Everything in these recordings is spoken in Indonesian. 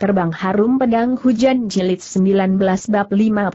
Terbang Harum Pedang Hujan Jilid 19 Bab 57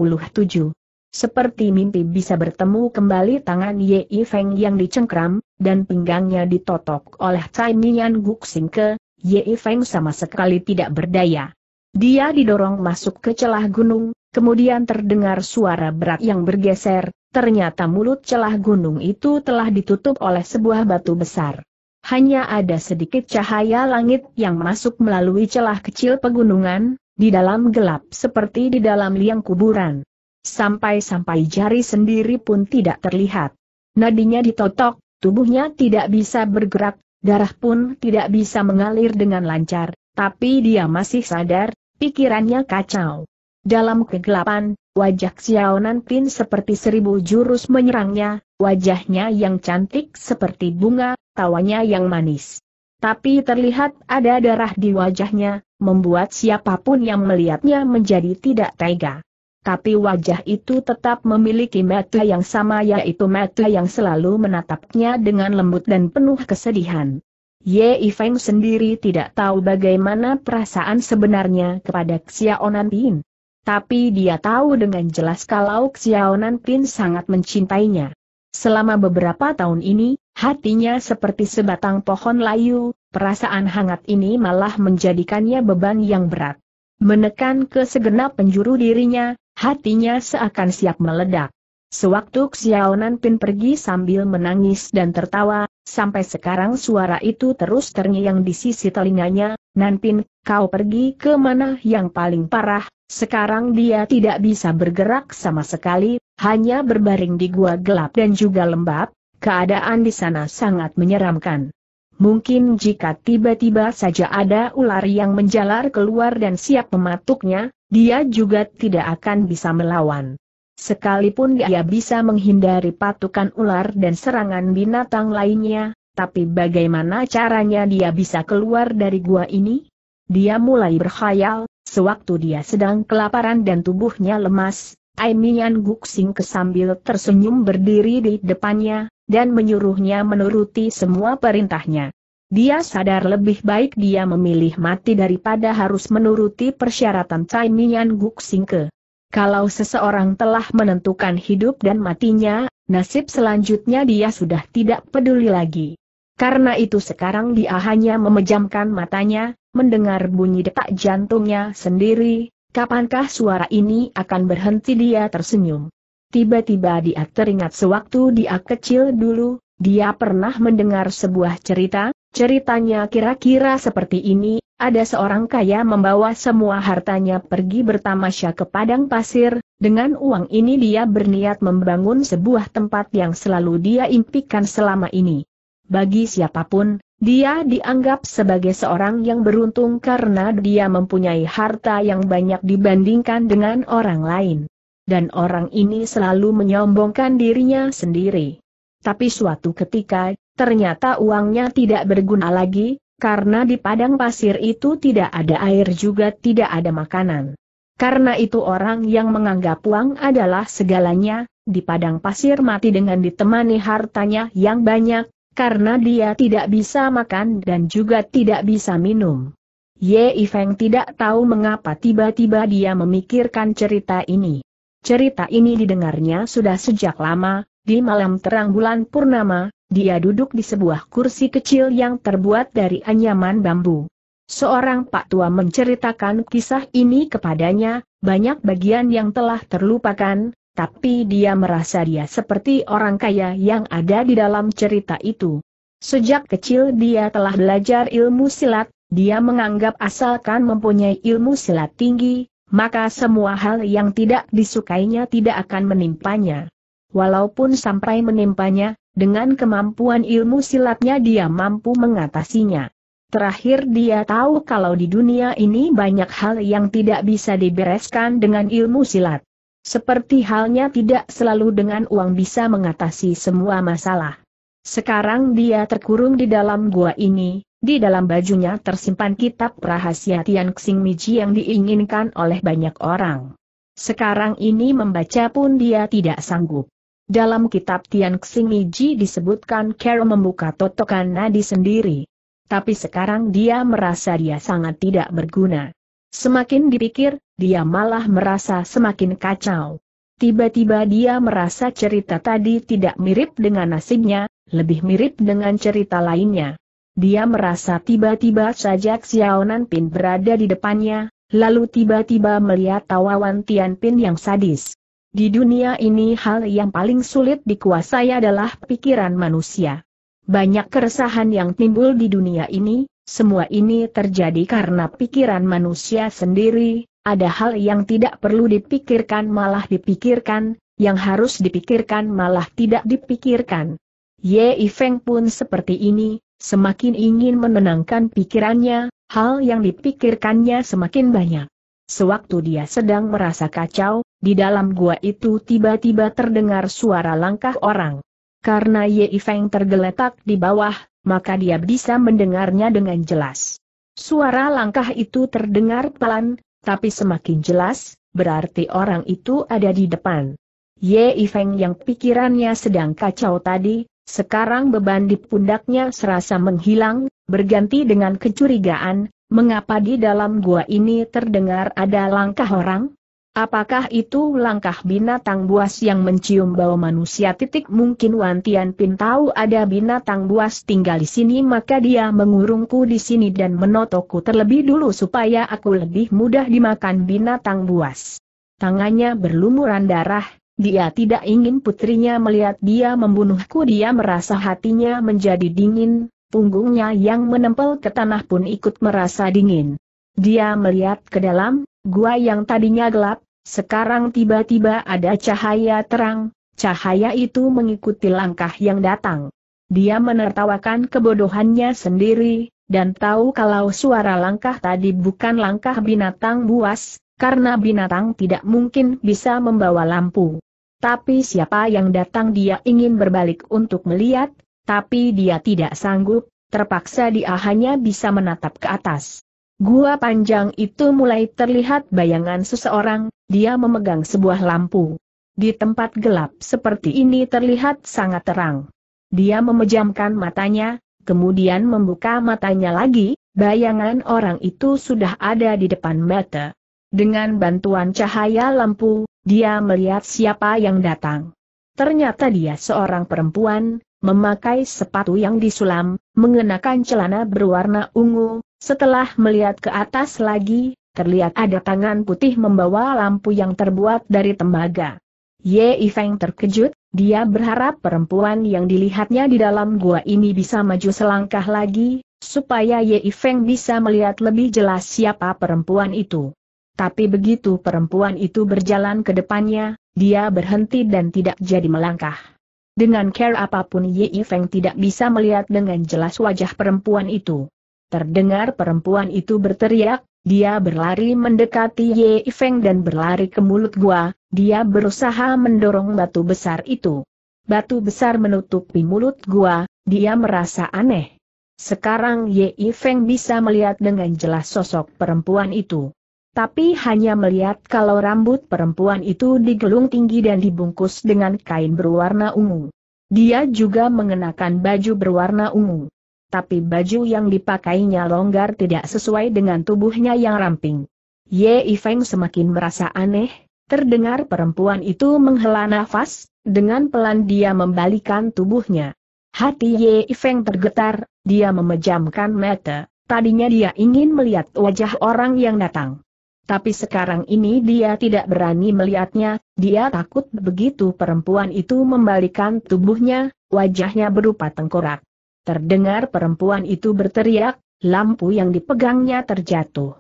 Seperti mimpi bisa bertemu kembali tangan Ye Feng yang dicengkram, dan pinggangnya ditotok oleh Cai Mian Guk Ke, Ye Feng sama sekali tidak berdaya. Dia didorong masuk ke celah gunung, kemudian terdengar suara berat yang bergeser, ternyata mulut celah gunung itu telah ditutup oleh sebuah batu besar hanya ada sedikit cahaya langit yang masuk melalui celah kecil pegunungan, di dalam gelap seperti di dalam liang kuburan. Sampai-sampai jari sendiri pun tidak terlihat. Nadinya ditotok, tubuhnya tidak bisa bergerak, darah pun tidak bisa mengalir dengan lancar, tapi dia masih sadar, pikirannya kacau. Dalam kegelapan, wajah Xiao Nanpin seperti seribu jurus menyerangnya, wajahnya yang cantik seperti bunga, tawanya yang manis. Tapi terlihat ada darah di wajahnya, membuat siapapun yang melihatnya menjadi tidak tega. Tapi wajah itu tetap memiliki mata yang sama yaitu mata yang selalu menatapnya dengan lembut dan penuh kesedihan. Ye Feng sendiri tidak tahu bagaimana perasaan sebenarnya kepada Xiaonan Pin tapi dia tahu dengan jelas kalau Xiaonan Pin sangat mencintainya. Selama beberapa tahun ini, hatinya seperti sebatang pohon layu, perasaan hangat ini malah menjadikannya beban yang berat. Menekan ke segenap penjuru dirinya, hatinya seakan siap meledak. Sewaktu Xiaonan Pin pergi sambil menangis dan tertawa, sampai sekarang suara itu terus terngiang di sisi telinganya, Nan Pin, kau pergi ke mana yang paling parah, sekarang dia tidak bisa bergerak sama sekali, hanya berbaring di gua gelap dan juga lembab, keadaan di sana sangat menyeramkan. Mungkin jika tiba-tiba saja ada ular yang menjalar keluar dan siap mematuknya, dia juga tidak akan bisa melawan. Sekalipun dia bisa menghindari patukan ular dan serangan binatang lainnya, tapi bagaimana caranya dia bisa keluar dari gua ini? Dia mulai berkhayal, sewaktu dia sedang kelaparan dan tubuhnya lemas, Aimian Guxing sambil tersenyum berdiri di depannya, dan menyuruhnya menuruti semua perintahnya. Dia sadar lebih baik dia memilih mati daripada harus menuruti persyaratan Caimian Guxing ke. Kalau seseorang telah menentukan hidup dan matinya, nasib selanjutnya dia sudah tidak peduli lagi. Karena itu sekarang dia hanya memejamkan matanya, mendengar bunyi detak jantungnya sendiri, kapankah suara ini akan berhenti dia tersenyum. Tiba-tiba dia teringat sewaktu dia kecil dulu, dia pernah mendengar sebuah cerita, ceritanya kira-kira seperti ini, ada seorang kaya membawa semua hartanya pergi bertamasya ke padang pasir, dengan uang ini dia berniat membangun sebuah tempat yang selalu dia impikan selama ini. Bagi siapapun, dia dianggap sebagai seorang yang beruntung karena dia mempunyai harta yang banyak dibandingkan dengan orang lain. Dan orang ini selalu menyombongkan dirinya sendiri. Tapi suatu ketika, ternyata uangnya tidak berguna lagi, karena di padang pasir itu tidak ada air juga tidak ada makanan. Karena itu orang yang menganggap uang adalah segalanya, di padang pasir mati dengan ditemani hartanya yang banyak, karena dia tidak bisa makan dan juga tidak bisa minum. Ye Ifeng tidak tahu mengapa tiba-tiba dia memikirkan cerita ini. Cerita ini didengarnya sudah sejak lama, di malam terang bulan purnama, dia duduk di sebuah kursi kecil yang terbuat dari anyaman bambu. Seorang pak tua menceritakan kisah ini kepadanya, banyak bagian yang telah terlupakan, tapi dia merasa dia seperti orang kaya yang ada di dalam cerita itu. Sejak kecil dia telah belajar ilmu silat, dia menganggap asalkan mempunyai ilmu silat tinggi, maka semua hal yang tidak disukainya tidak akan menimpanya. Walaupun sampai menimpanya, dengan kemampuan ilmu silatnya dia mampu mengatasinya. Terakhir dia tahu kalau di dunia ini banyak hal yang tidak bisa dibereskan dengan ilmu silat. Seperti halnya tidak selalu dengan uang bisa mengatasi semua masalah. Sekarang dia terkurung di dalam gua ini, di dalam bajunya tersimpan kitab rahasia Tian Xing Miji yang diinginkan oleh banyak orang. Sekarang ini membaca pun dia tidak sanggup. Dalam kitab Tian Xing Miji disebutkan Kero membuka totokan nadi sendiri. Tapi sekarang dia merasa dia sangat tidak berguna. Semakin dipikir, dia malah merasa semakin kacau. Tiba-tiba dia merasa cerita tadi tidak mirip dengan nasibnya, lebih mirip dengan cerita lainnya. Dia merasa tiba-tiba saja Xiao Pin berada di depannya, lalu tiba-tiba melihat tawawan Tianpin yang sadis. Di dunia ini hal yang paling sulit dikuasai adalah pikiran manusia. Banyak keresahan yang timbul di dunia ini, semua ini terjadi karena pikiran manusia sendiri, ada hal yang tidak perlu dipikirkan malah dipikirkan, yang harus dipikirkan malah tidak dipikirkan. Ye Feng pun seperti ini, semakin ingin menenangkan pikirannya, hal yang dipikirkannya semakin banyak. Sewaktu dia sedang merasa kacau, di dalam gua itu tiba-tiba terdengar suara langkah orang. Karena Ye Feng tergeletak di bawah, maka dia bisa mendengarnya dengan jelas. Suara langkah itu terdengar pelan, tapi semakin jelas, berarti orang itu ada di depan. Ye Ifeng yang pikirannya sedang kacau tadi, sekarang beban di pundaknya serasa menghilang, berganti dengan kecurigaan, mengapa di dalam gua ini terdengar ada langkah orang? Apakah itu langkah binatang buas yang mencium bau manusia? Titik mungkin Wan pintau tahu ada binatang buas tinggal di sini maka dia mengurungku di sini dan menotoku terlebih dulu supaya aku lebih mudah dimakan binatang buas. Tangannya berlumuran darah, dia tidak ingin putrinya melihat dia membunuhku dia merasa hatinya menjadi dingin, punggungnya yang menempel ke tanah pun ikut merasa dingin. Dia melihat ke dalam, gua yang tadinya gelap, sekarang tiba-tiba ada cahaya terang, cahaya itu mengikuti langkah yang datang. Dia menertawakan kebodohannya sendiri, dan tahu kalau suara langkah tadi bukan langkah binatang buas, karena binatang tidak mungkin bisa membawa lampu. Tapi siapa yang datang dia ingin berbalik untuk melihat, tapi dia tidak sanggup, terpaksa dia hanya bisa menatap ke atas. Gua panjang itu mulai terlihat bayangan seseorang, dia memegang sebuah lampu. Di tempat gelap seperti ini terlihat sangat terang. Dia memejamkan matanya, kemudian membuka matanya lagi, bayangan orang itu sudah ada di depan mata. Dengan bantuan cahaya lampu, dia melihat siapa yang datang. Ternyata dia seorang perempuan, memakai sepatu yang disulam, mengenakan celana berwarna ungu, setelah melihat ke atas lagi, terlihat ada tangan putih membawa lampu yang terbuat dari tembaga. Ye Ifeng terkejut, dia berharap perempuan yang dilihatnya di dalam gua ini bisa maju selangkah lagi, supaya Ye Ifeng bisa melihat lebih jelas siapa perempuan itu. Tapi begitu perempuan itu berjalan ke depannya, dia berhenti dan tidak jadi melangkah. Dengan care apapun Ye Ifeng tidak bisa melihat dengan jelas wajah perempuan itu. Terdengar perempuan itu berteriak, dia berlari mendekati Ye Feng dan berlari ke mulut gua, dia berusaha mendorong batu besar itu. Batu besar menutupi mulut gua, dia merasa aneh. Sekarang Ye Feng bisa melihat dengan jelas sosok perempuan itu. Tapi hanya melihat kalau rambut perempuan itu digelung tinggi dan dibungkus dengan kain berwarna ungu. Dia juga mengenakan baju berwarna ungu tapi baju yang dipakainya longgar tidak sesuai dengan tubuhnya yang ramping. Ye Feng semakin merasa aneh, terdengar perempuan itu menghela nafas, dengan pelan dia membalikan tubuhnya. Hati Ye Feng tergetar, dia memejamkan mata, tadinya dia ingin melihat wajah orang yang datang. Tapi sekarang ini dia tidak berani melihatnya, dia takut begitu perempuan itu membalikan tubuhnya, wajahnya berupa tengkorak. Terdengar perempuan itu berteriak, lampu yang dipegangnya terjatuh.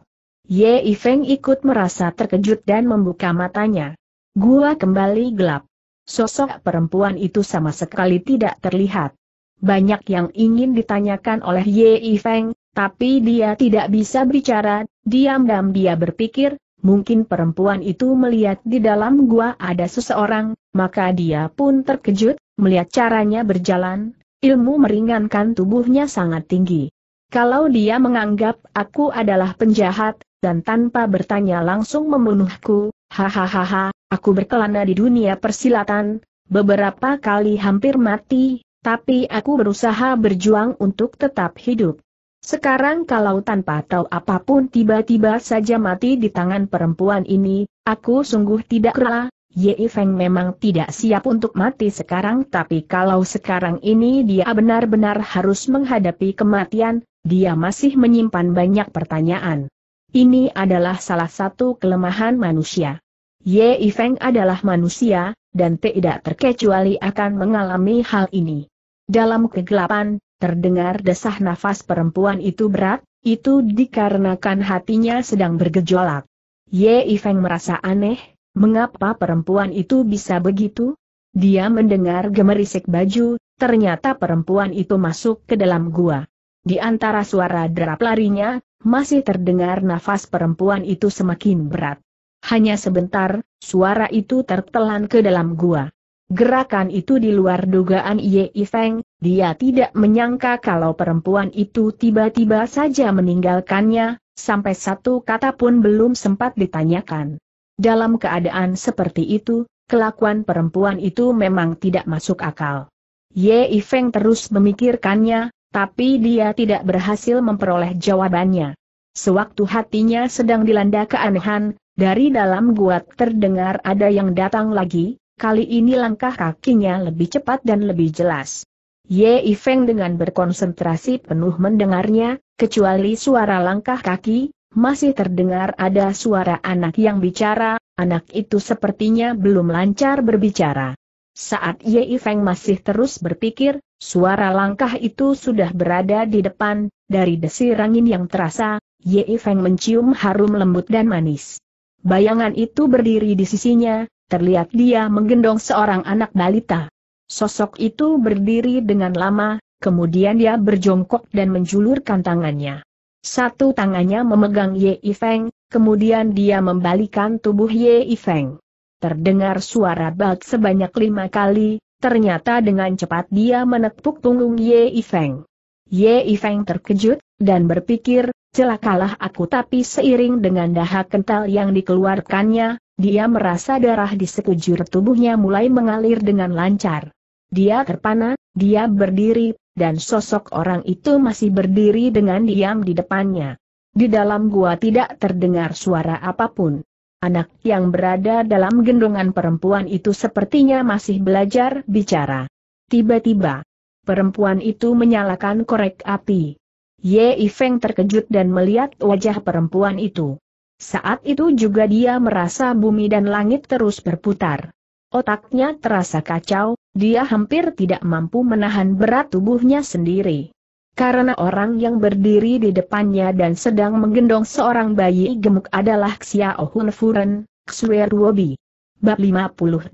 Ye Ifeng ikut merasa terkejut dan membuka matanya. Gua kembali gelap. Sosok perempuan itu sama sekali tidak terlihat. Banyak yang ingin ditanyakan oleh Ye Ifeng, tapi dia tidak bisa bicara, diam-diam dia berpikir, mungkin perempuan itu melihat di dalam gua ada seseorang, maka dia pun terkejut, melihat caranya berjalan, Ilmu meringankan tubuhnya sangat tinggi. Kalau dia menganggap aku adalah penjahat, dan tanpa bertanya langsung membunuhku, hahaha, aku berkelana di dunia persilatan, beberapa kali hampir mati, tapi aku berusaha berjuang untuk tetap hidup. Sekarang kalau tanpa tahu apapun tiba-tiba saja mati di tangan perempuan ini, aku sungguh tidak rela, Ye Feng memang tidak siap untuk mati sekarang tapi kalau sekarang ini dia benar-benar harus menghadapi kematian, dia masih menyimpan banyak pertanyaan. Ini adalah salah satu kelemahan manusia. Ye Feng adalah manusia, dan tidak terkecuali akan mengalami hal ini. Dalam kegelapan, terdengar desah nafas perempuan itu berat, itu dikarenakan hatinya sedang bergejolak. Ye Feng merasa aneh, Mengapa perempuan itu bisa begitu? Dia mendengar gemerisik baju, ternyata perempuan itu masuk ke dalam gua. Di antara suara derap larinya, masih terdengar nafas perempuan itu semakin berat. Hanya sebentar, suara itu tertelan ke dalam gua. Gerakan itu di luar dugaan Ye Feng, dia tidak menyangka kalau perempuan itu tiba-tiba saja meninggalkannya, sampai satu kata pun belum sempat ditanyakan. Dalam keadaan seperti itu, kelakuan perempuan itu memang tidak masuk akal. Ye Ifeng terus memikirkannya, tapi dia tidak berhasil memperoleh jawabannya. Sewaktu hatinya sedang dilanda keanehan, dari dalam gua terdengar ada yang datang lagi, kali ini langkah kakinya lebih cepat dan lebih jelas. Ye Ifeng dengan berkonsentrasi penuh mendengarnya, kecuali suara langkah kaki, masih terdengar ada suara anak yang bicara, anak itu sepertinya belum lancar berbicara. Saat Ye Feng masih terus berpikir, suara langkah itu sudah berada di depan, dari desir angin yang terasa, Ye Feng mencium harum lembut dan manis. Bayangan itu berdiri di sisinya, terlihat dia menggendong seorang anak balita. Sosok itu berdiri dengan lama, kemudian dia berjongkok dan menjulurkan tangannya. Satu tangannya memegang Ye Ifeng, kemudian dia membalikan tubuh Ye Ifeng. Terdengar suara bat sebanyak lima kali, ternyata dengan cepat dia menepuk punggung Ye Ifeng. Ye Ifeng terkejut, dan berpikir, celakalah aku tapi seiring dengan dahak kental yang dikeluarkannya, dia merasa darah di sekujur tubuhnya mulai mengalir dengan lancar. Dia terpana, dia berdiri, dan sosok orang itu masih berdiri dengan diam di depannya. Di dalam gua tidak terdengar suara apapun. Anak yang berada dalam gendongan perempuan itu sepertinya masih belajar bicara. Tiba-tiba, perempuan itu menyalakan korek api. Ye Ifeng terkejut dan melihat wajah perempuan itu. Saat itu juga dia merasa bumi dan langit terus berputar. Otaknya terasa kacau, dia hampir tidak mampu menahan berat tubuhnya sendiri. Karena orang yang berdiri di depannya dan sedang menggendong seorang bayi gemuk adalah Xiao Hun Furen, Xue Bab 58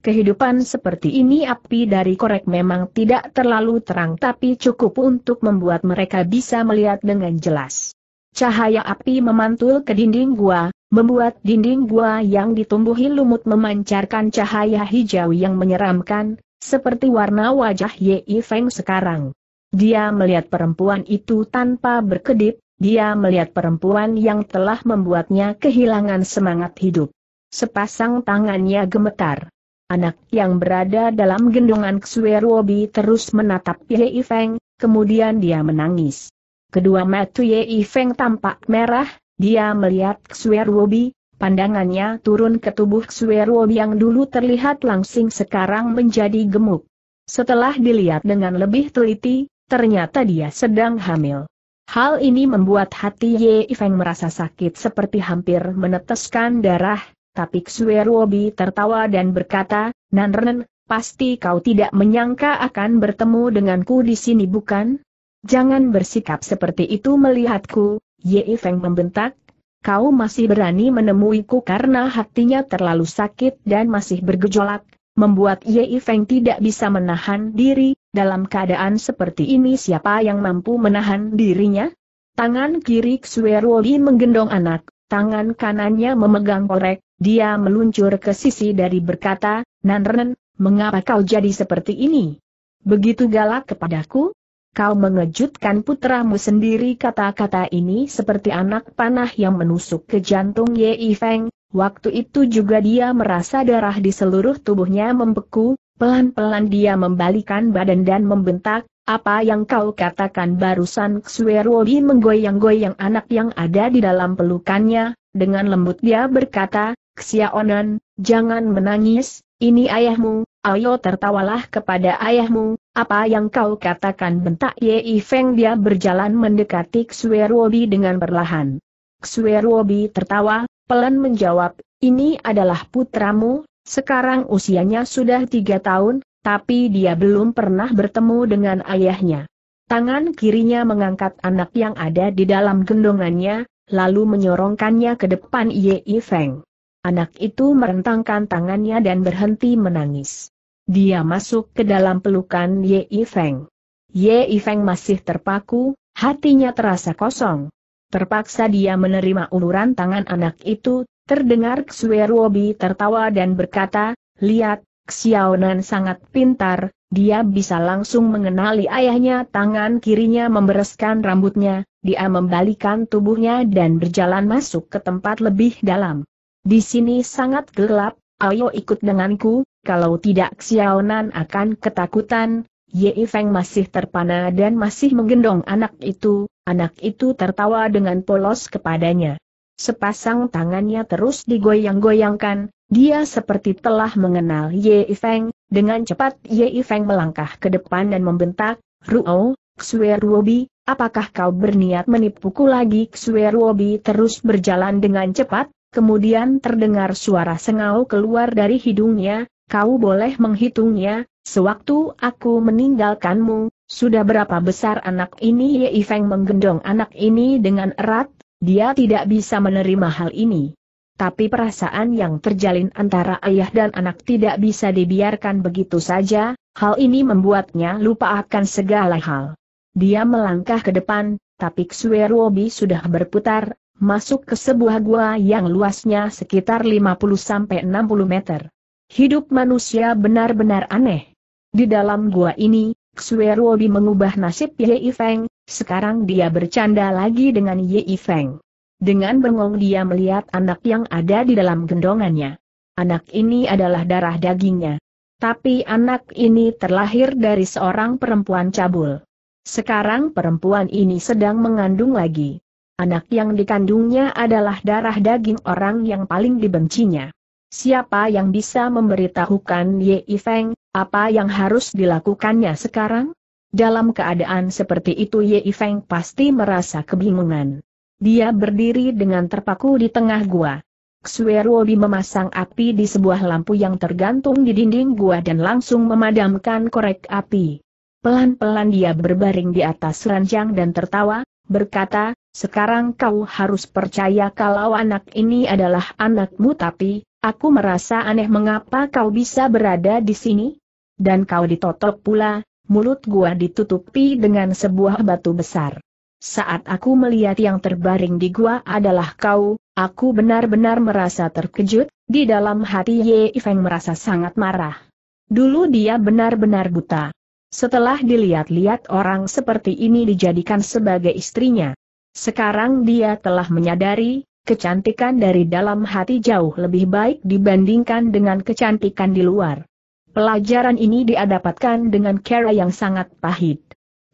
Kehidupan seperti ini api dari korek memang tidak terlalu terang tapi cukup untuk membuat mereka bisa melihat dengan jelas. Cahaya api memantul ke dinding gua, membuat dinding gua yang ditumbuhi lumut memancarkan cahaya hijau yang menyeramkan, seperti warna wajah Yi Feng sekarang. Dia melihat perempuan itu tanpa berkedip, dia melihat perempuan yang telah membuatnya kehilangan semangat hidup. Sepasang tangannya gemetar. Anak yang berada dalam gendongan Xuerobi terus menatap Yi Feng, kemudian dia menangis. Kedua mata Yi Feng tampak merah, dia melihat Xuerobi, pandangannya turun ke tubuh Xuerobi yang dulu terlihat langsing sekarang menjadi gemuk. Setelah dilihat dengan lebih teliti, ternyata dia sedang hamil. Hal ini membuat hati Ye Feng merasa sakit seperti hampir meneteskan darah, tapi Xuerobi tertawa dan berkata, Nanren, pasti kau tidak menyangka akan bertemu denganku di sini bukan? Jangan bersikap seperti itu melihatku, Ye Feng membentak, kau masih berani menemuiku karena hatinya terlalu sakit dan masih bergejolak, membuat Ye Feng tidak bisa menahan diri, dalam keadaan seperti ini siapa yang mampu menahan dirinya? Tangan kiri Xueroli menggendong anak, tangan kanannya memegang korek, dia meluncur ke sisi dari berkata, Nanren, mengapa kau jadi seperti ini? Begitu galak kepadaku? Kau mengejutkan putramu sendiri kata-kata ini seperti anak panah yang menusuk ke jantung Ye Feng, waktu itu juga dia merasa darah di seluruh tubuhnya membeku, pelan-pelan dia membalikan badan dan membentak, apa yang kau katakan barusan Xueruobi menggoyang-goyang anak yang ada di dalam pelukannya, dengan lembut dia berkata, Xiaonan, jangan menangis, ini ayahmu, ayo tertawalah kepada ayahmu, apa yang kau katakan bentak Yei Feng dia berjalan mendekati Xuerobi dengan perlahan. Xuerobi tertawa, pelan menjawab, ini adalah putramu, sekarang usianya sudah tiga tahun, tapi dia belum pernah bertemu dengan ayahnya. Tangan kirinya mengangkat anak yang ada di dalam gendongannya, lalu menyorongkannya ke depan Yei Feng. Anak itu merentangkan tangannya dan berhenti menangis. Dia masuk ke dalam pelukan Ye Ifeng. Ye Ifeng masih terpaku, hatinya terasa kosong. Terpaksa dia menerima uluran tangan anak itu, terdengar Xueruobi tertawa dan berkata, Lihat, Xiaonan sangat pintar, dia bisa langsung mengenali ayahnya tangan kirinya membereskan rambutnya, dia membalikan tubuhnya dan berjalan masuk ke tempat lebih dalam. Di sini sangat gelap, ayo ikut denganku, kalau tidak Xiaonan akan ketakutan, Ye Feng masih terpana dan masih menggendong anak itu, anak itu tertawa dengan polos kepadanya. Sepasang tangannya terus digoyang-goyangkan, dia seperti telah mengenal Ye Feng, dengan cepat Ye Feng melangkah ke depan dan membentak, Ruo, Xueruobi, apakah kau berniat menipuku lagi? Xueruobi terus berjalan dengan cepat, kemudian terdengar suara sengau keluar dari hidungnya, kau boleh menghitungnya, sewaktu aku meninggalkanmu, sudah berapa besar anak ini Ye Feng menggendong anak ini dengan erat, dia tidak bisa menerima hal ini. Tapi perasaan yang terjalin antara ayah dan anak tidak bisa dibiarkan begitu saja, hal ini membuatnya lupa akan segala hal. Dia melangkah ke depan, tapi Xuerobi sudah berputar, masuk ke sebuah gua yang luasnya sekitar 50-60 meter. Hidup manusia benar-benar aneh. Di dalam gua ini, Xueruobi mengubah nasib Yei Feng, sekarang dia bercanda lagi dengan Yei Feng. Dengan bengong dia melihat anak yang ada di dalam gendongannya. Anak ini adalah darah dagingnya. Tapi anak ini terlahir dari seorang perempuan cabul. Sekarang perempuan ini sedang mengandung lagi. Anak yang dikandungnya adalah darah daging orang yang paling dibencinya. Siapa yang bisa memberitahukan Ye Feng, apa yang harus dilakukannya sekarang? Dalam keadaan seperti itu Ye Feng pasti merasa kebingungan. Dia berdiri dengan terpaku di tengah gua. Xuerobi memasang api di sebuah lampu yang tergantung di dinding gua dan langsung memadamkan korek api. Pelan-pelan dia berbaring di atas ranjang dan tertawa, berkata, sekarang kau harus percaya kalau anak ini adalah anakmu tapi, Aku merasa aneh mengapa kau bisa berada di sini? Dan kau ditotok pula, mulut gua ditutupi dengan sebuah batu besar. Saat aku melihat yang terbaring di gua adalah kau, aku benar-benar merasa terkejut, di dalam hati Ye Feng merasa sangat marah. Dulu dia benar-benar buta. Setelah dilihat-lihat orang seperti ini dijadikan sebagai istrinya. Sekarang dia telah menyadari, Kecantikan dari dalam hati jauh lebih baik dibandingkan dengan kecantikan di luar. Pelajaran ini dia dapatkan dengan cara yang sangat pahit.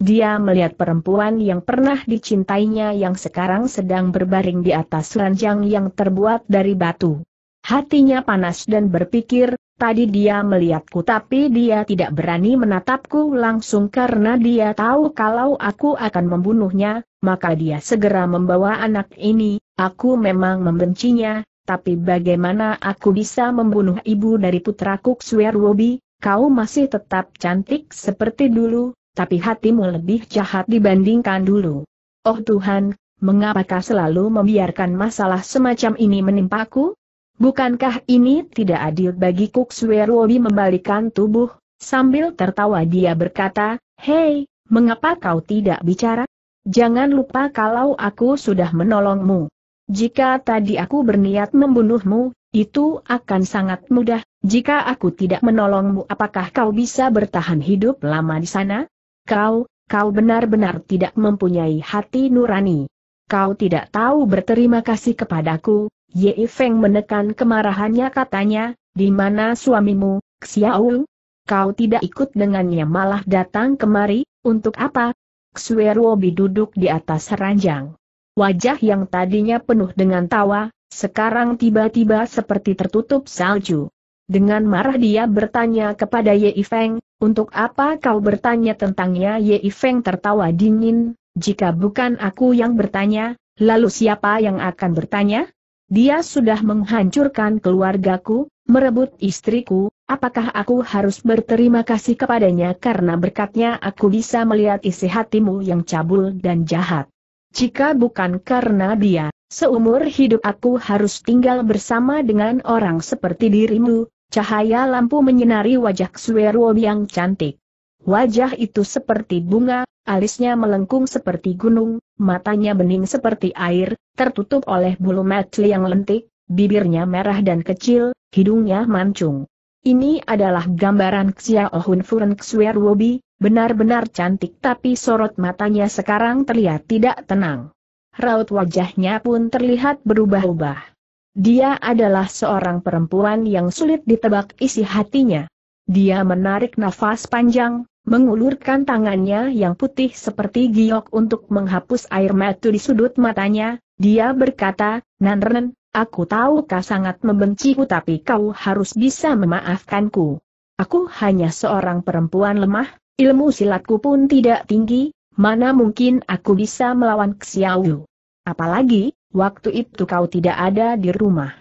Dia melihat perempuan yang pernah dicintainya yang sekarang sedang berbaring di atas ranjang yang terbuat dari batu. Hatinya panas dan berpikir, tadi dia melihatku tapi dia tidak berani menatapku langsung karena dia tahu kalau aku akan membunuhnya, maka dia segera membawa anak ini, Aku memang membencinya, tapi bagaimana aku bisa membunuh ibu dari putraku Xuerwobi, kau masih tetap cantik seperti dulu, tapi hatimu lebih jahat dibandingkan dulu. Oh Tuhan, mengapakah selalu membiarkan masalah semacam ini menimpaku? Bukankah ini tidak adil bagi Kukswerobi membalikan tubuh? Sambil tertawa dia berkata, Hei, mengapa kau tidak bicara? Jangan lupa kalau aku sudah menolongmu. Jika tadi aku berniat membunuhmu, itu akan sangat mudah, jika aku tidak menolongmu apakah kau bisa bertahan hidup lama di sana? Kau, kau benar-benar tidak mempunyai hati nurani. Kau tidak tahu berterima kasih kepadaku, Ye Feng menekan kemarahannya katanya, di mana suamimu, Xiao? Kau tidak ikut dengannya malah datang kemari, untuk apa? Xueruobi duduk di atas ranjang. Wajah yang tadinya penuh dengan tawa, sekarang tiba-tiba seperti tertutup salju. Dengan marah dia bertanya kepada Ye Feng, untuk apa kau bertanya tentangnya Ye Feng tertawa dingin, jika bukan aku yang bertanya, lalu siapa yang akan bertanya? Dia sudah menghancurkan keluargaku, merebut istriku, apakah aku harus berterima kasih kepadanya karena berkatnya aku bisa melihat isi hatimu yang cabul dan jahat. Jika bukan karena dia, seumur hidup aku harus tinggal bersama dengan orang seperti dirimu, cahaya lampu menyinari wajah Xueruo yang cantik. Wajah itu seperti bunga, alisnya melengkung seperti gunung, matanya bening seperti air, tertutup oleh bulu mata yang lentik, bibirnya merah dan kecil, hidungnya mancung. Ini adalah gambaran Xiao Hun Furen Xuer Wobi, benar-benar cantik tapi sorot matanya sekarang terlihat tidak tenang. Raut wajahnya pun terlihat berubah-ubah. Dia adalah seorang perempuan yang sulit ditebak isi hatinya. Dia menarik nafas panjang, mengulurkan tangannya yang putih seperti giok untuk menghapus air mata di sudut matanya, dia berkata, Nanren, Aku tahu kau sangat membenciku tapi kau harus bisa memaafkanku. Aku hanya seorang perempuan lemah, ilmu silatku pun tidak tinggi, mana mungkin aku bisa melawan Xiaoyu. Apalagi, waktu itu kau tidak ada di rumah.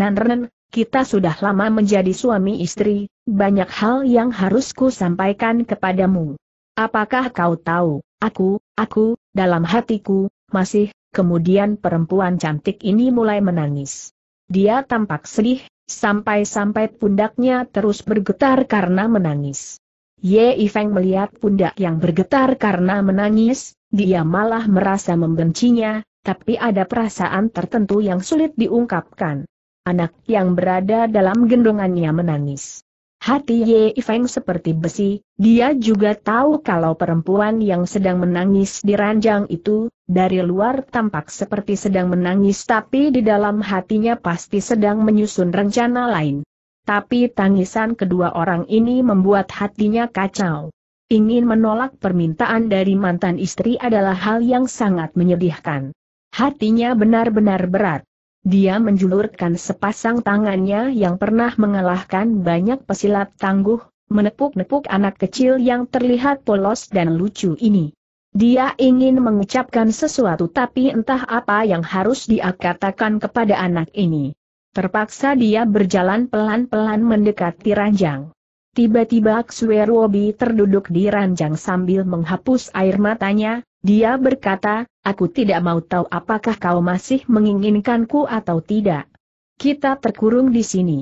Nanren, kita sudah lama menjadi suami istri, banyak hal yang harus ku sampaikan kepadamu. Apakah kau tahu, aku, aku, dalam hatiku, masih Kemudian perempuan cantik ini mulai menangis. Dia tampak sedih, sampai-sampai pundaknya terus bergetar karena menangis. Ye Ifeng melihat pundak yang bergetar karena menangis, dia malah merasa membencinya, tapi ada perasaan tertentu yang sulit diungkapkan. Anak yang berada dalam gendongannya menangis. Hati Ye Feng seperti besi, dia juga tahu kalau perempuan yang sedang menangis di ranjang itu, dari luar tampak seperti sedang menangis tapi di dalam hatinya pasti sedang menyusun rencana lain. Tapi tangisan kedua orang ini membuat hatinya kacau. Ingin menolak permintaan dari mantan istri adalah hal yang sangat menyedihkan. Hatinya benar-benar berat. Dia menjulurkan sepasang tangannya yang pernah mengalahkan banyak pesilat tangguh, menepuk-nepuk anak kecil yang terlihat polos dan lucu ini. Dia ingin mengucapkan sesuatu tapi entah apa yang harus dia katakan kepada anak ini. Terpaksa dia berjalan pelan-pelan mendekati ranjang. Tiba-tiba Xuerobi terduduk di ranjang sambil menghapus air matanya, dia berkata, aku tidak mau tahu apakah kau masih menginginkanku atau tidak. Kita terkurung di sini.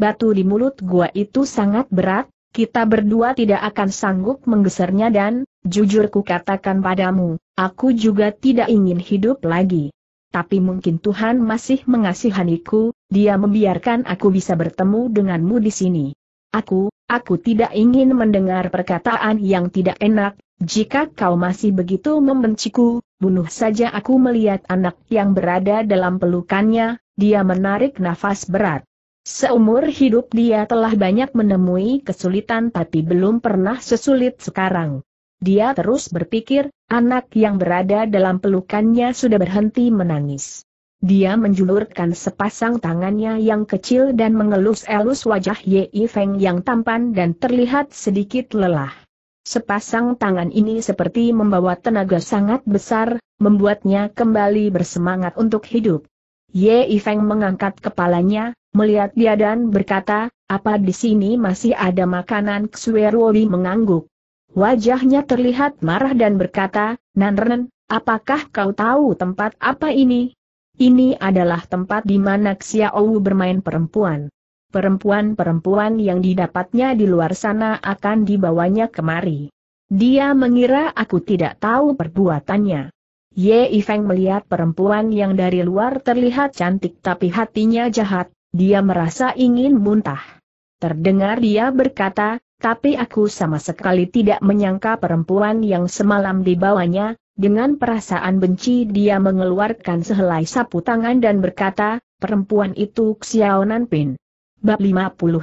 Batu di mulut gua itu sangat berat, kita berdua tidak akan sanggup menggesernya dan, jujur ku katakan padamu, aku juga tidak ingin hidup lagi. Tapi mungkin Tuhan masih mengasihaniku, dia membiarkan aku bisa bertemu denganmu di sini. Aku, aku tidak ingin mendengar perkataan yang tidak enak, jika kau masih begitu membenciku, bunuh saja aku melihat anak yang berada dalam pelukannya, dia menarik nafas berat. Seumur hidup dia telah banyak menemui kesulitan tapi belum pernah sesulit sekarang. Dia terus berpikir, anak yang berada dalam pelukannya sudah berhenti menangis. Dia menjulurkan sepasang tangannya yang kecil dan mengelus-elus wajah Ye Feng yang tampan dan terlihat sedikit lelah. Sepasang tangan ini seperti membawa tenaga sangat besar, membuatnya kembali bersemangat untuk hidup. Ye Ifeng mengangkat kepalanya, melihat dia dan berkata, apa di sini masih ada makanan Ksuerobi mengangguk. Wajahnya terlihat marah dan berkata, Nanren, apakah kau tahu tempat apa ini? Ini adalah tempat di mana Xiaowu bermain perempuan perempuan-perempuan yang didapatnya di luar sana akan dibawanya kemari. Dia mengira aku tidak tahu perbuatannya. Ye Ifeng melihat perempuan yang dari luar terlihat cantik tapi hatinya jahat, dia merasa ingin muntah. Terdengar dia berkata, tapi aku sama sekali tidak menyangka perempuan yang semalam dibawanya, dengan perasaan benci dia mengeluarkan sehelai sapu tangan dan berkata, perempuan itu Xiao Nanpin. Bab 59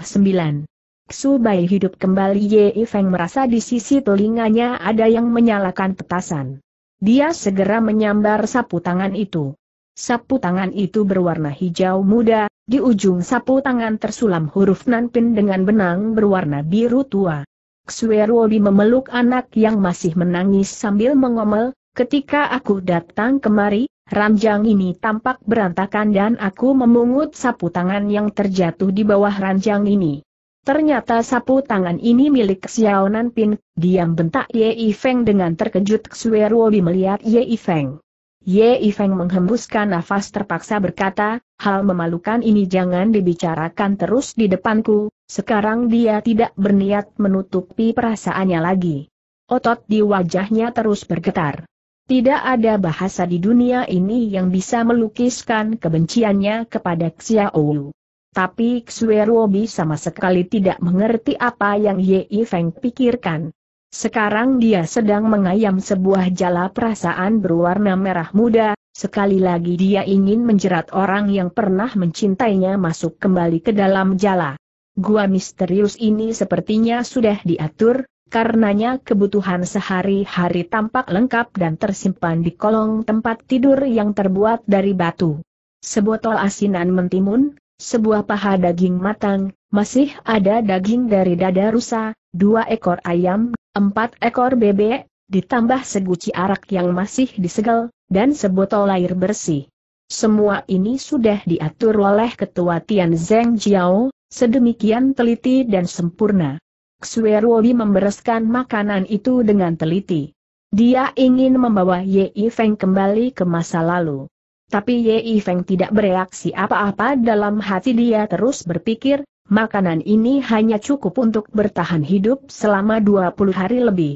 Ksu Bai hidup kembali Ye Feng merasa di sisi telinganya ada yang menyalakan petasan. Dia segera menyambar sapu tangan itu. Sapu tangan itu berwarna hijau muda, di ujung sapu tangan tersulam huruf Nanpin dengan benang berwarna biru tua. Xuerwobi memeluk anak yang masih menangis sambil mengomel, ketika aku datang kemari, Ranjang ini tampak berantakan dan aku memungut sapu tangan yang terjatuh di bawah ranjang ini. Ternyata sapu tangan ini milik Xiao Nanpin, diam bentak Ye Ifeng dengan terkejut Xueruobi melihat Ye Ifeng. Ye Ifeng menghembuskan nafas terpaksa berkata, hal memalukan ini jangan dibicarakan terus di depanku, sekarang dia tidak berniat menutupi perasaannya lagi. Otot di wajahnya terus bergetar. Tidak ada bahasa di dunia ini yang bisa melukiskan kebenciannya kepada Xiao Wu. Tapi Xuerobi sama sekali tidak mengerti apa yang Ye Feng pikirkan. Sekarang dia sedang mengayam sebuah jala perasaan berwarna merah muda, sekali lagi dia ingin menjerat orang yang pernah mencintainya masuk kembali ke dalam jala. Gua misterius ini sepertinya sudah diatur, karenanya kebutuhan sehari-hari tampak lengkap dan tersimpan di kolong tempat tidur yang terbuat dari batu. Sebotol asinan mentimun, sebuah paha daging matang, masih ada daging dari dada rusa, dua ekor ayam, empat ekor bebek, ditambah seguci arak yang masih disegel, dan sebotol air bersih. Semua ini sudah diatur oleh Ketua Tian Zeng Jiao, sedemikian teliti dan sempurna. Xuerwobi membereskan makanan itu dengan teliti. Dia ingin membawa Ye Feng kembali ke masa lalu. Tapi Ye Feng tidak bereaksi apa-apa dalam hati dia terus berpikir, makanan ini hanya cukup untuk bertahan hidup selama 20 hari lebih.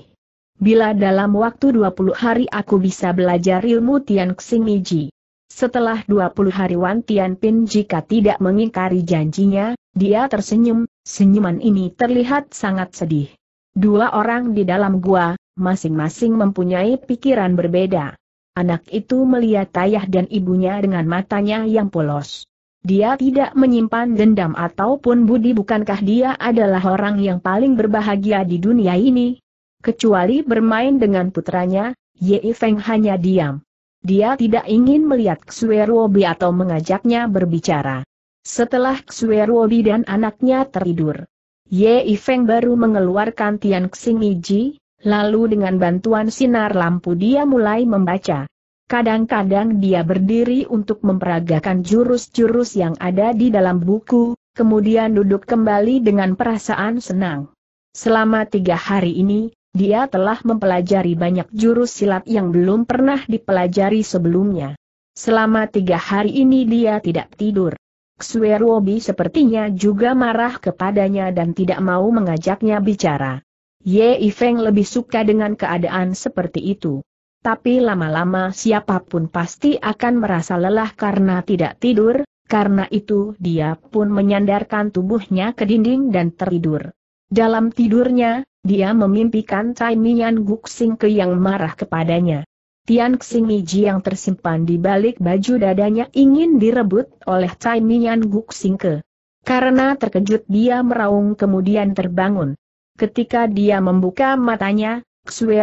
Bila dalam waktu 20 hari aku bisa belajar ilmu Tian Xing Xingiji. Setelah 20 hari Wan Pin jika tidak mengingkari janjinya, dia tersenyum, Senyuman ini terlihat sangat sedih. Dua orang di dalam gua, masing-masing mempunyai pikiran berbeda. Anak itu melihat ayah dan ibunya dengan matanya yang polos. Dia tidak menyimpan dendam ataupun budi bukankah dia adalah orang yang paling berbahagia di dunia ini? Kecuali bermain dengan putranya, Ye Feng hanya diam. Dia tidak ingin melihat Ruobi atau mengajaknya berbicara. Setelah Xueruobi dan anaknya tertidur, Ye Ifeng baru mengeluarkan Tian Xingiji, lalu dengan bantuan sinar lampu dia mulai membaca. Kadang-kadang dia berdiri untuk memperagakan jurus-jurus yang ada di dalam buku, kemudian duduk kembali dengan perasaan senang. Selama tiga hari ini, dia telah mempelajari banyak jurus silat yang belum pernah dipelajari sebelumnya. Selama tiga hari ini dia tidak tidur. Xueruobi sepertinya juga marah kepadanya dan tidak mau mengajaknya bicara. Ye Ifeng lebih suka dengan keadaan seperti itu. Tapi lama-lama siapapun pasti akan merasa lelah karena tidak tidur, karena itu dia pun menyandarkan tubuhnya ke dinding dan tertidur. Dalam tidurnya, dia memimpikan Cai Mian Guxing ke yang marah kepadanya. Tian Xing Xingiji yang tersimpan di balik baju dadanya ingin direbut oleh Cai Mian Guk Ke. Karena terkejut dia meraung kemudian terbangun. Ketika dia membuka matanya,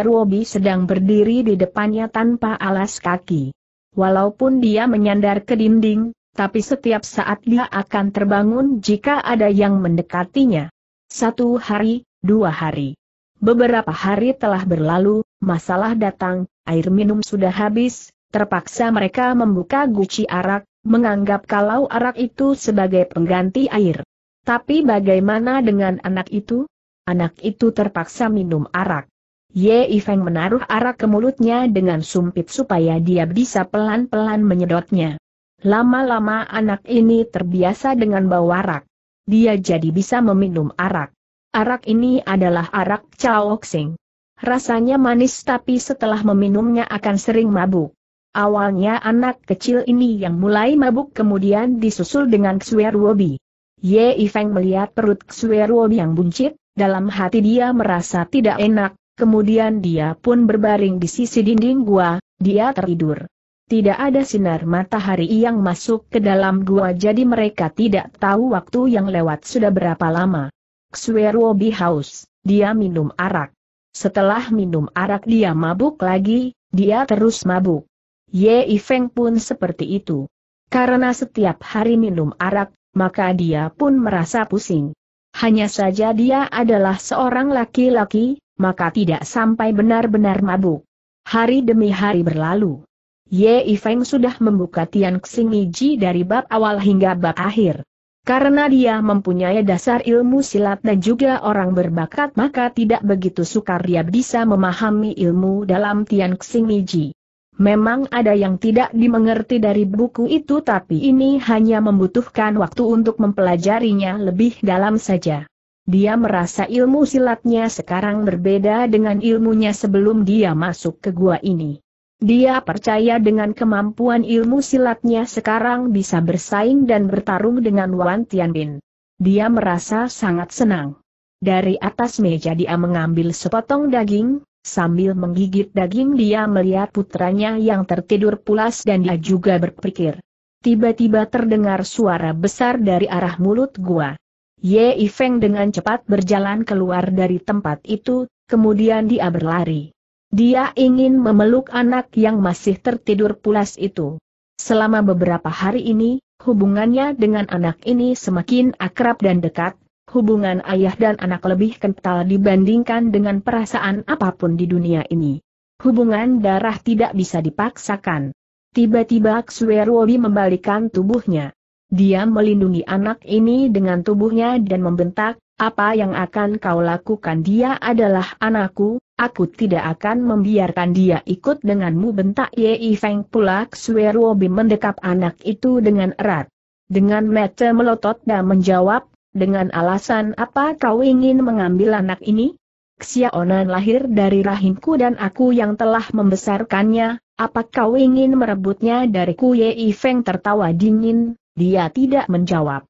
Ruobi sedang berdiri di depannya tanpa alas kaki. Walaupun dia menyandar ke dinding, tapi setiap saat dia akan terbangun jika ada yang mendekatinya. Satu hari, dua hari. Beberapa hari telah berlalu, masalah datang, air minum sudah habis, terpaksa mereka membuka guci arak, menganggap kalau arak itu sebagai pengganti air. Tapi bagaimana dengan anak itu? Anak itu terpaksa minum arak. Ye Ifeng menaruh arak ke mulutnya dengan sumpit supaya dia bisa pelan-pelan menyedotnya. Lama-lama anak ini terbiasa dengan bau arak. Dia jadi bisa meminum arak. Arak ini adalah arak Xing. Rasanya manis tapi setelah meminumnya akan sering mabuk. Awalnya anak kecil ini yang mulai mabuk kemudian disusul dengan Xueruobi. Ye Ifeng melihat perut Xueruobi yang buncit, dalam hati dia merasa tidak enak, kemudian dia pun berbaring di sisi dinding gua, dia tertidur. Tidak ada sinar matahari yang masuk ke dalam gua jadi mereka tidak tahu waktu yang lewat sudah berapa lama. Xueruobi haus, dia minum arak. Setelah minum arak dia mabuk lagi, dia terus mabuk. Ye Ifeng pun seperti itu. Karena setiap hari minum arak, maka dia pun merasa pusing. Hanya saja dia adalah seorang laki-laki, maka tidak sampai benar-benar mabuk. Hari demi hari berlalu. Ye Ifeng sudah membuka Tian Xingiji dari bab awal hingga bab akhir. Karena dia mempunyai dasar ilmu silat dan juga orang berbakat maka tidak begitu sukar dia bisa memahami ilmu dalam Tian Xing Ji. Memang ada yang tidak dimengerti dari buku itu tapi ini hanya membutuhkan waktu untuk mempelajarinya lebih dalam saja. Dia merasa ilmu silatnya sekarang berbeda dengan ilmunya sebelum dia masuk ke gua ini. Dia percaya dengan kemampuan ilmu silatnya sekarang bisa bersaing dan bertarung dengan Wan Tianbin. Dia merasa sangat senang. Dari atas meja dia mengambil sepotong daging, sambil menggigit daging dia melihat putranya yang tertidur pulas dan dia juga berpikir. Tiba-tiba terdengar suara besar dari arah mulut gua. Ye Feng dengan cepat berjalan keluar dari tempat itu, kemudian dia berlari. Dia ingin memeluk anak yang masih tertidur pulas itu. Selama beberapa hari ini, hubungannya dengan anak ini semakin akrab dan dekat, hubungan ayah dan anak lebih kental dibandingkan dengan perasaan apapun di dunia ini. Hubungan darah tidak bisa dipaksakan. Tiba-tiba Xuerobi membalikan tubuhnya. Dia melindungi anak ini dengan tubuhnya dan membentak, apa yang akan kau lakukan dia adalah anakku, aku tidak akan membiarkan dia ikut denganmu bentak Yei Feng Pulak Suerobi mendekap anak itu dengan erat. Dengan mata melotot dan menjawab, dengan alasan apa kau ingin mengambil anak ini? Xiaonan lahir dari rahimku dan aku yang telah membesarkannya, apa kau ingin merebutnya dariku Yei Feng tertawa dingin, dia tidak menjawab.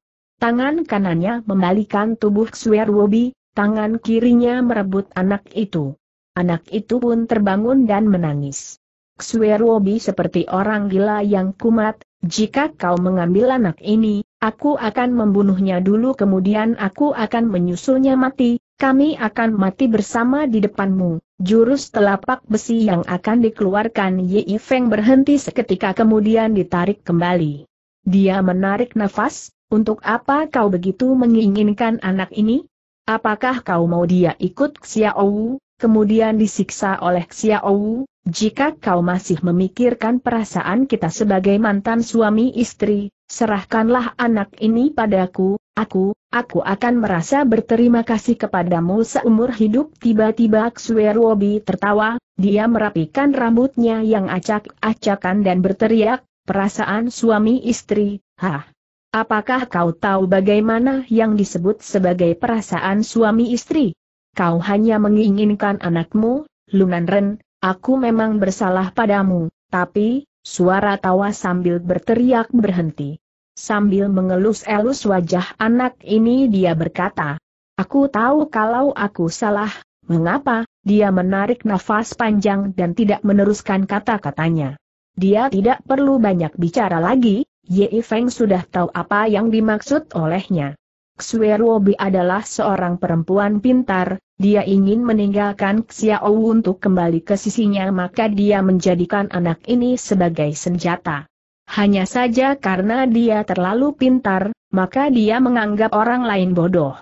Tangan kanannya membalikan tubuh Wobi, tangan kirinya merebut anak itu. Anak itu pun terbangun dan menangis. Wobi seperti orang gila yang kumat, jika kau mengambil anak ini, aku akan membunuhnya dulu kemudian aku akan menyusulnya mati, kami akan mati bersama di depanmu. Jurus telapak besi yang akan dikeluarkan Yi Feng berhenti seketika kemudian ditarik kembali. Dia menarik nafas, untuk apa kau begitu menginginkan anak ini? Apakah kau mau dia ikut Xiaowu, kemudian disiksa oleh Xiaowu? Jika kau masih memikirkan perasaan kita sebagai mantan suami istri, serahkanlah anak ini padaku, aku, aku akan merasa berterima kasih kepadamu seumur hidup. Tiba-tiba Xuerobi tertawa, dia merapikan rambutnya yang acak-acakan dan berteriak, perasaan suami istri, hah. Apakah kau tahu bagaimana yang disebut sebagai perasaan suami istri? Kau hanya menginginkan anakmu, Lunan Ren, aku memang bersalah padamu, tapi, suara tawa sambil berteriak berhenti. Sambil mengelus-elus wajah anak ini dia berkata, Aku tahu kalau aku salah, mengapa, dia menarik nafas panjang dan tidak meneruskan kata-katanya. Dia tidak perlu banyak bicara lagi, Ye Feng sudah tahu apa yang dimaksud olehnya. Xue Ruobi adalah seorang perempuan pintar, dia ingin meninggalkan Xiao untuk kembali ke sisinya maka dia menjadikan anak ini sebagai senjata. Hanya saja karena dia terlalu pintar, maka dia menganggap orang lain bodoh.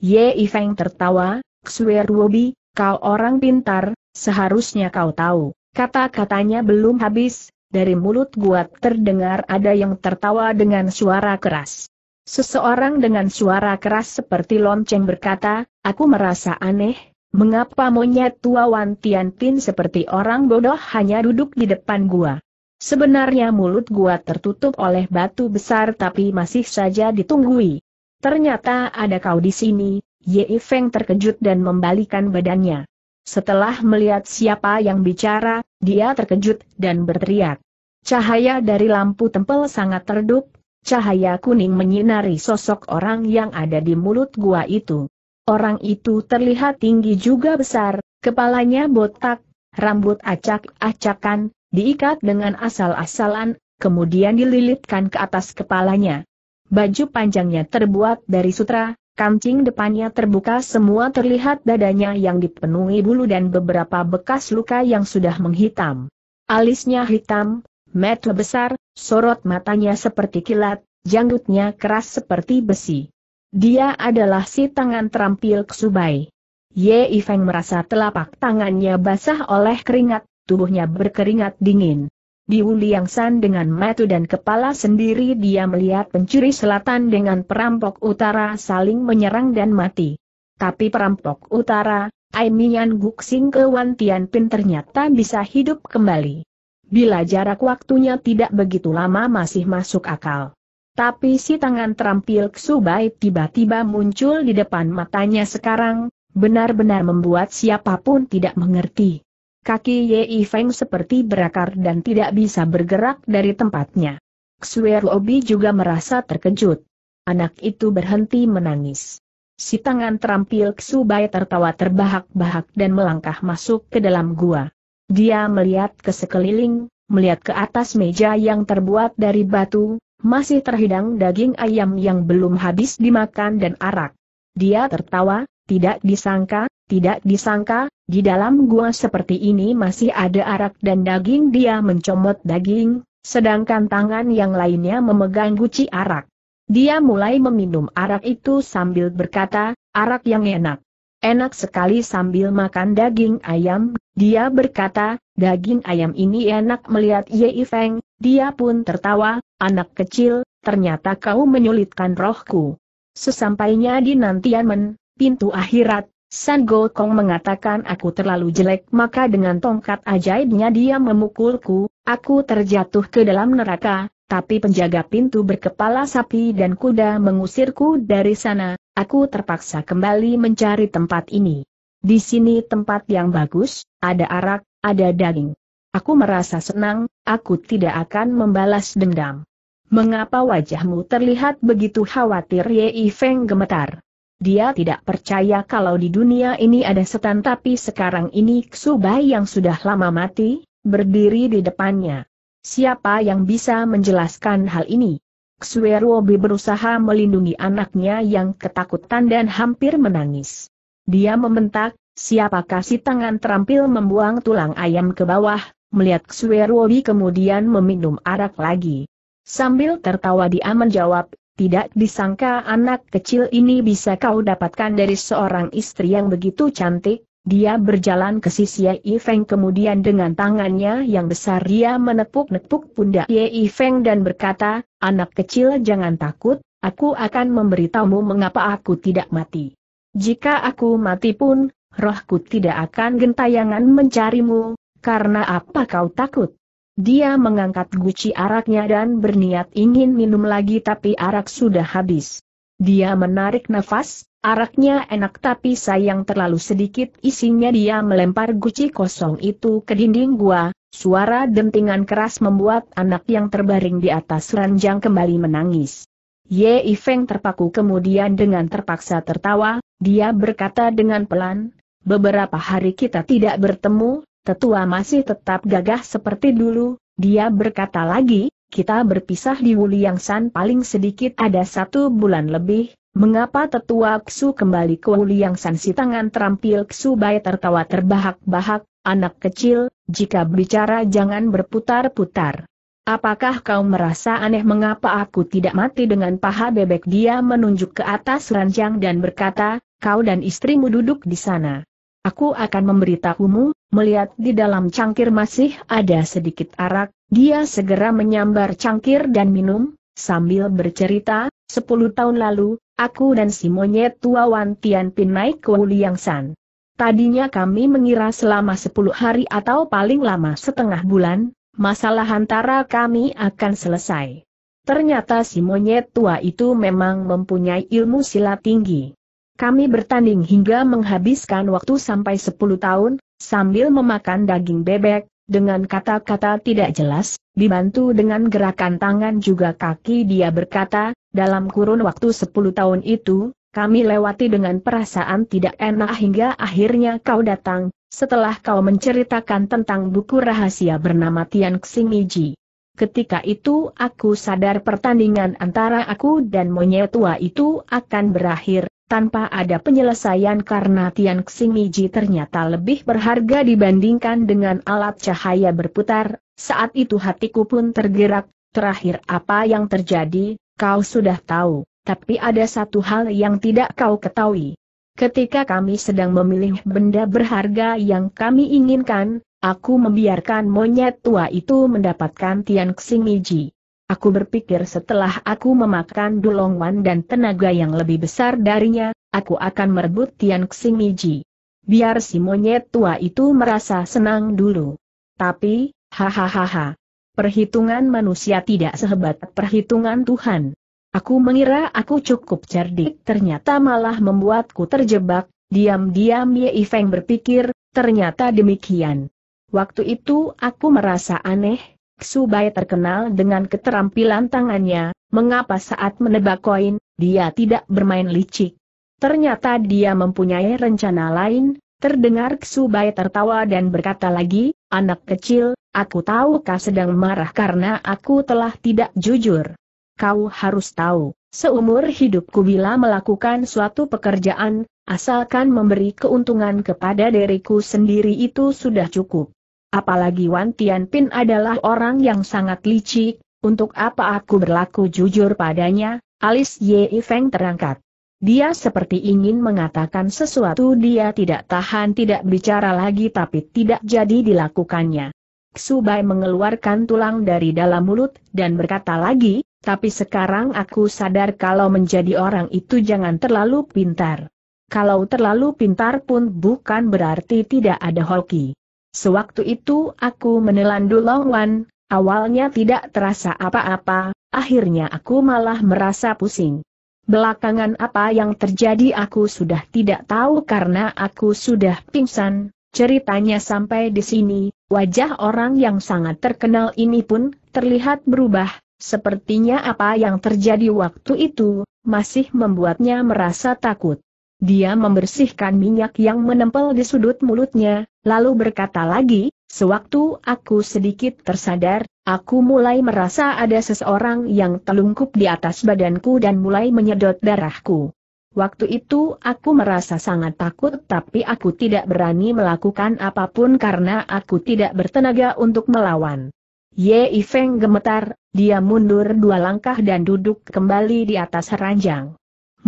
Ye Feng tertawa, Xue Ruobi, kau orang pintar, seharusnya kau tahu. Kata-katanya belum habis, dari mulut gua terdengar ada yang tertawa dengan suara keras. Seseorang dengan suara keras seperti lonceng berkata, aku merasa aneh, mengapa monyet tua Wan Tian Tin seperti orang bodoh hanya duduk di depan gua. Sebenarnya mulut gua tertutup oleh batu besar tapi masih saja ditunggui. Ternyata ada kau di sini, Ye Feng terkejut dan membalikan badannya. Setelah melihat siapa yang bicara, dia terkejut dan berteriak. Cahaya dari lampu tempel sangat redup, cahaya kuning menyinari sosok orang yang ada di mulut gua itu. Orang itu terlihat tinggi juga besar, kepalanya botak, rambut acak-acakan, diikat dengan asal-asalan, kemudian dililitkan ke atas kepalanya. Baju panjangnya terbuat dari sutra, Kancing depannya terbuka semua terlihat dadanya yang dipenuhi bulu dan beberapa bekas luka yang sudah menghitam. Alisnya hitam, mata besar, sorot matanya seperti kilat, janggutnya keras seperti besi. Dia adalah si tangan terampil Ksubai. Ye Ifeng merasa telapak tangannya basah oleh keringat, tubuhnya berkeringat dingin. Di San dengan mata dan kepala sendiri dia melihat pencuri selatan dengan perampok utara saling menyerang dan mati. Tapi perampok utara, Aimian Guxing ke Wan Pin ternyata bisa hidup kembali. Bila jarak waktunya tidak begitu lama masih masuk akal. Tapi si tangan terampil Ksubai tiba-tiba muncul di depan matanya sekarang, benar-benar membuat siapapun tidak mengerti. Kaki Yi Feng seperti berakar dan tidak bisa bergerak dari tempatnya. Xuer Obi juga merasa terkejut. Anak itu berhenti menangis. Si tangan terampil Xu Bai tertawa terbahak-bahak dan melangkah masuk ke dalam gua. Dia melihat ke sekeliling, melihat ke atas meja yang terbuat dari batu, masih terhidang daging ayam yang belum habis dimakan dan arak. Dia tertawa, tidak disangka, tidak disangka, di dalam gua seperti ini masih ada arak dan daging dia mencomot daging, sedangkan tangan yang lainnya memegang guci arak. Dia mulai meminum arak itu sambil berkata, arak yang enak. Enak sekali sambil makan daging ayam, dia berkata, daging ayam ini enak melihat Ye Feng, dia pun tertawa, anak kecil, ternyata kau menyulitkan rohku. Sesampainya di Nantianmen, pintu akhirat, San Gokong mengatakan aku terlalu jelek maka dengan tongkat ajaibnya dia memukulku, aku terjatuh ke dalam neraka, tapi penjaga pintu berkepala sapi dan kuda mengusirku dari sana, aku terpaksa kembali mencari tempat ini. Di sini tempat yang bagus, ada arak, ada daging. Aku merasa senang, aku tidak akan membalas dendam. Mengapa wajahmu terlihat begitu khawatir Yei Feng gemetar? Dia tidak percaya kalau di dunia ini ada setan tapi sekarang ini Ksubai yang sudah lama mati, berdiri di depannya. Siapa yang bisa menjelaskan hal ini? Ksuerobi berusaha melindungi anaknya yang ketakutan dan hampir menangis. Dia membentak, "Siapa kasih tangan terampil membuang tulang ayam ke bawah, melihat Ksuerobi kemudian meminum arak lagi. Sambil tertawa dia menjawab, tidak disangka anak kecil ini bisa kau dapatkan dari seorang istri yang begitu cantik, dia berjalan ke sisi Yi Feng kemudian dengan tangannya yang besar dia menepuk-nepuk pundak Ye Feng dan berkata, anak kecil jangan takut, aku akan memberitahumu mengapa aku tidak mati. Jika aku mati pun, rohku tidak akan gentayangan mencarimu, karena apa kau takut? Dia mengangkat guci araknya dan berniat ingin minum lagi tapi arak sudah habis. Dia menarik nafas, araknya enak tapi sayang terlalu sedikit isinya dia melempar guci kosong itu ke dinding gua, suara dentingan keras membuat anak yang terbaring di atas ranjang kembali menangis. Ye Ifeng terpaku kemudian dengan terpaksa tertawa, dia berkata dengan pelan, beberapa hari kita tidak bertemu, tetua masih tetap gagah seperti dulu, dia berkata lagi, kita berpisah di San paling sedikit ada satu bulan lebih, mengapa tetua Ksu kembali ke San si tangan terampil Ksu Bai tertawa terbahak-bahak, anak kecil, jika bicara jangan berputar-putar. Apakah kau merasa aneh mengapa aku tidak mati dengan paha bebek dia menunjuk ke atas ranjang dan berkata, kau dan istrimu duduk di sana. Aku akan memberitahumu, melihat di dalam cangkir masih ada sedikit arak, dia segera menyambar cangkir dan minum, sambil bercerita, sepuluh tahun lalu, aku dan si monyet tua Wan pinai naik ke Wuliang San. Tadinya kami mengira selama sepuluh hari atau paling lama setengah bulan, masalah antara kami akan selesai. Ternyata si monyet tua itu memang mempunyai ilmu silat tinggi. Kami bertanding hingga menghabiskan waktu sampai 10 tahun, sambil memakan daging bebek, dengan kata-kata tidak jelas, dibantu dengan gerakan tangan juga kaki dia berkata, dalam kurun waktu 10 tahun itu, kami lewati dengan perasaan tidak enak hingga akhirnya kau datang, setelah kau menceritakan tentang buku rahasia bernama Tian Xingiji. Ketika itu aku sadar pertandingan antara aku dan monyet tua itu akan berakhir, tanpa ada penyelesaian karena Tian Xing Miji ternyata lebih berharga dibandingkan dengan alat cahaya berputar, saat itu hatiku pun tergerak, terakhir apa yang terjadi, kau sudah tahu, tapi ada satu hal yang tidak kau ketahui. Ketika kami sedang memilih benda berharga yang kami inginkan, aku membiarkan monyet tua itu mendapatkan Tian Xing Miji. Aku berpikir setelah aku memakan Dulongwan dan tenaga yang lebih besar darinya, aku akan merebut Tian Ji. Biar si monyet tua itu merasa senang dulu. Tapi, hahaha. Perhitungan manusia tidak sehebat perhitungan Tuhan. Aku mengira aku cukup cerdik ternyata malah membuatku terjebak, diam-diam Ye Ifeng berpikir, ternyata demikian. Waktu itu aku merasa aneh, Xubai terkenal dengan keterampilan tangannya, mengapa saat menebak koin, dia tidak bermain licik. Ternyata dia mempunyai rencana lain, terdengar Xubai tertawa dan berkata lagi, anak kecil, aku tahu kau sedang marah karena aku telah tidak jujur. Kau harus tahu, seumur hidupku bila melakukan suatu pekerjaan, asalkan memberi keuntungan kepada diriku sendiri itu sudah cukup. Apalagi Wan Pin adalah orang yang sangat licik, untuk apa aku berlaku jujur padanya, alis Ye Feng terangkat. Dia seperti ingin mengatakan sesuatu dia tidak tahan tidak bicara lagi tapi tidak jadi dilakukannya. Subai mengeluarkan tulang dari dalam mulut dan berkata lagi, tapi sekarang aku sadar kalau menjadi orang itu jangan terlalu pintar. Kalau terlalu pintar pun bukan berarti tidak ada hoki. Sewaktu itu aku menelan Dulong awalnya tidak terasa apa-apa, akhirnya aku malah merasa pusing. Belakangan apa yang terjadi aku sudah tidak tahu karena aku sudah pingsan, ceritanya sampai di sini, wajah orang yang sangat terkenal ini pun terlihat berubah, sepertinya apa yang terjadi waktu itu, masih membuatnya merasa takut. Dia membersihkan minyak yang menempel di sudut mulutnya, lalu berkata lagi, sewaktu aku sedikit tersadar, aku mulai merasa ada seseorang yang telungkup di atas badanku dan mulai menyedot darahku. Waktu itu aku merasa sangat takut tapi aku tidak berani melakukan apapun karena aku tidak bertenaga untuk melawan. Ye Feng gemetar, dia mundur dua langkah dan duduk kembali di atas ranjang.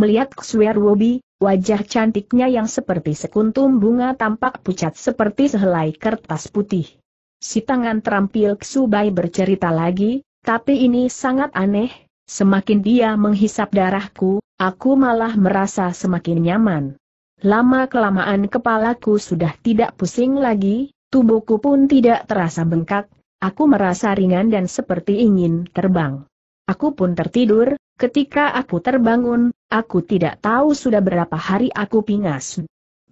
Melihat Xuer Wobi, wajah cantiknya yang seperti sekuntum bunga tampak pucat seperti sehelai kertas putih. Si tangan terampil Xubai bercerita lagi, tapi ini sangat aneh, semakin dia menghisap darahku, aku malah merasa semakin nyaman. Lama-kelamaan kepalaku sudah tidak pusing lagi, tubuhku pun tidak terasa bengkak, aku merasa ringan dan seperti ingin terbang. Aku pun tertidur, Ketika aku terbangun, aku tidak tahu sudah berapa hari aku pingas.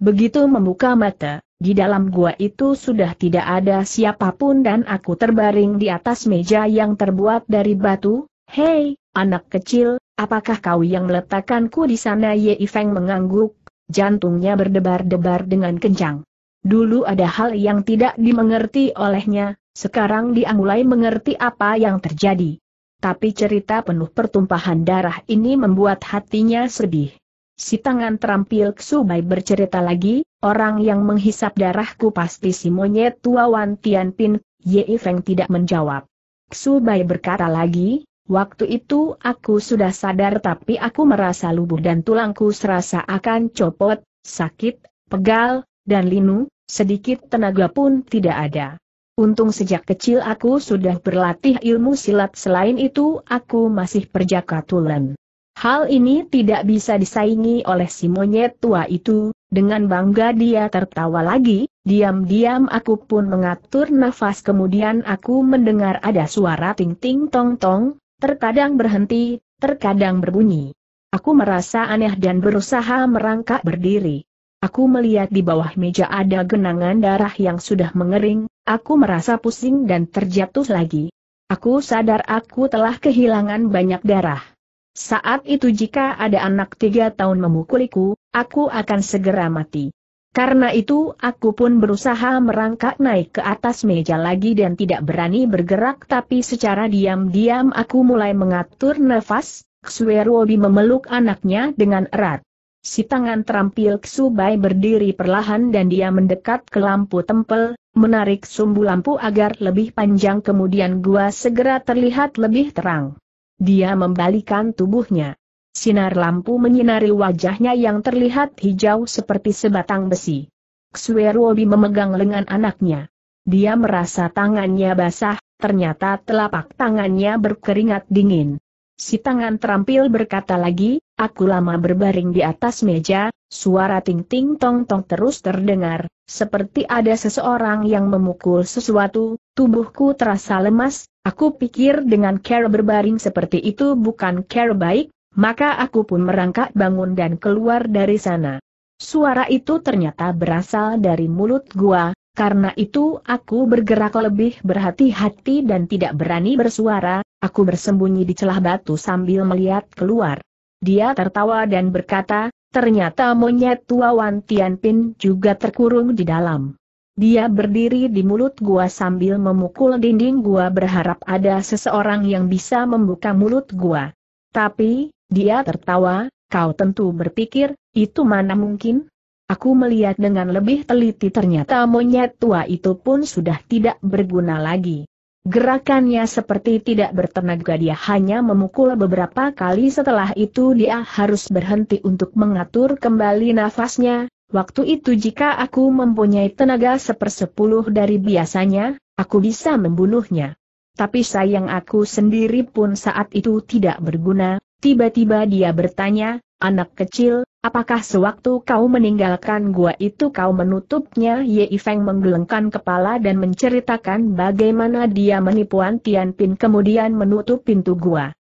Begitu membuka mata, di dalam gua itu sudah tidak ada siapapun dan aku terbaring di atas meja yang terbuat dari batu. Hei, anak kecil, apakah kau yang meletakkanku di sana? Ye Feng mengangguk, jantungnya berdebar-debar dengan kencang. Dulu ada hal yang tidak dimengerti olehnya, sekarang dia mulai mengerti apa yang terjadi. Tapi cerita penuh pertumpahan darah ini membuat hatinya sedih. Si tangan terampil Ksubai bercerita lagi, orang yang menghisap darahku pasti si monyet tua Wan Tianpin, Ye Feng tidak menjawab. Ksubai berkata lagi, waktu itu aku sudah sadar tapi aku merasa lubuh dan tulangku serasa akan copot, sakit, pegal, dan linu, sedikit tenaga pun tidak ada. Untung sejak kecil aku sudah berlatih ilmu silat selain itu aku masih perjaka tulen. Hal ini tidak bisa disaingi oleh si monyet tua itu, dengan bangga dia tertawa lagi, diam-diam aku pun mengatur nafas kemudian aku mendengar ada suara ting-ting tong-tong, terkadang berhenti, terkadang berbunyi. Aku merasa aneh dan berusaha merangkak berdiri. Aku melihat di bawah meja ada genangan darah yang sudah mengering, Aku merasa pusing dan terjatuh lagi. Aku sadar aku telah kehilangan banyak darah. Saat itu jika ada anak tiga tahun memukuliku, aku akan segera mati. Karena itu aku pun berusaha merangkak naik ke atas meja lagi dan tidak berani bergerak tapi secara diam-diam aku mulai mengatur nafas, Xwerobi memeluk anaknya dengan erat. Si tangan terampil Ksubai berdiri perlahan dan dia mendekat ke lampu tempel, menarik sumbu lampu agar lebih panjang kemudian gua segera terlihat lebih terang. Dia membalikan tubuhnya. Sinar lampu menyinari wajahnya yang terlihat hijau seperti sebatang besi. Ksuerobi memegang lengan anaknya. Dia merasa tangannya basah, ternyata telapak tangannya berkeringat dingin. Si tangan terampil berkata lagi, aku lama berbaring di atas meja, suara ting-ting tong-tong terus terdengar, seperti ada seseorang yang memukul sesuatu, tubuhku terasa lemas, aku pikir dengan care berbaring seperti itu bukan care baik, maka aku pun merangkak bangun dan keluar dari sana. Suara itu ternyata berasal dari mulut gua, karena itu aku bergerak lebih berhati-hati dan tidak berani bersuara, aku bersembunyi di celah batu sambil melihat keluar. Dia tertawa dan berkata, ternyata monyet tua Wan Tianpin juga terkurung di dalam. Dia berdiri di mulut gua sambil memukul dinding gua berharap ada seseorang yang bisa membuka mulut gua. Tapi, dia tertawa, kau tentu berpikir, itu mana mungkin? Aku melihat dengan lebih teliti ternyata monyet tua itu pun sudah tidak berguna lagi. Gerakannya seperti tidak bertenaga dia hanya memukul beberapa kali setelah itu dia harus berhenti untuk mengatur kembali nafasnya. Waktu itu jika aku mempunyai tenaga sepersepuluh dari biasanya, aku bisa membunuhnya. Tapi sayang aku sendiri pun saat itu tidak berguna, tiba-tiba dia bertanya, Anak kecil, apakah sewaktu kau meninggalkan gua itu kau menutupnya? Ye Feng menggelengkan kepala dan menceritakan bagaimana dia menipu An Tianpin kemudian menutup pintu gua.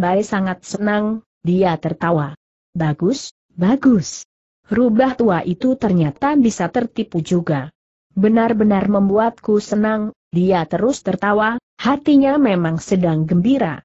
Bai sangat senang, dia tertawa. Bagus, bagus. Rubah tua itu ternyata bisa tertipu juga. Benar-benar membuatku senang, dia terus tertawa, hatinya memang sedang gembira.